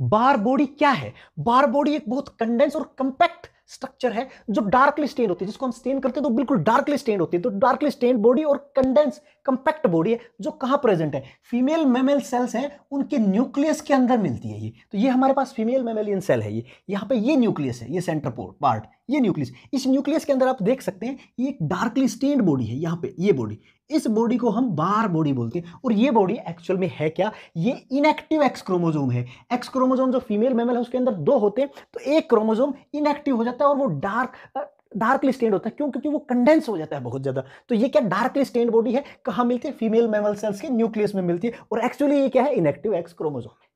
बार body क्या है बार body एक बहुत कंडेंस और कंपैक्ट स्ट्रक्चर है जो डार्कली स्टेन होती है जिसको हम स्टेन करते हैं तो बिल्कुल डार्कली स्टेन होती है तो डार्कली स्टेन बॉडी और कंडेंस कंपैक्ट बॉडी है जो कहां प्रेजेंट है फीमेल मेमेल सेल्स हैं उनके न्यूक्लियस के अंदर मिलती है ये तो ये हमारे पास फीमेल मेमेलियन सेल है ये यहां पे ये न्यूक्लियस है ये सेंटर पार्ट ये न्यूक्लियस इस न्यूक्लियस के अंदर आप देख सकते हैं ये एक डार्कली स्टेंड बॉडी है यहाँ पे ये बॉडी इस बॉडी को हम बार बॉडी बोलते हैं और ये बॉडी एक्चुअल में है क्या ये इनएक्टिव एक्स क्रोमोजोम है एक्स क्रोमोजोम जो फीमेल मेमल है उसके अंदर दो होते हैं तो एक क्रोमोजोम इनएक्टिव हो जाता है और वो डार्क डार्कली स्टेंड होता है क्यों क्योंकि वो कंडेंस हो जाता है बहुत ज़्यादा तो ये क्या डार्कली स्टेंड बॉडी है कहाँ मिलती है फीमेल मेमल सेल्स के न्यूक्लियस में मिलती है और एक्चुअली ये क्या है इनएक्टिव एक्स क्रोमोजोम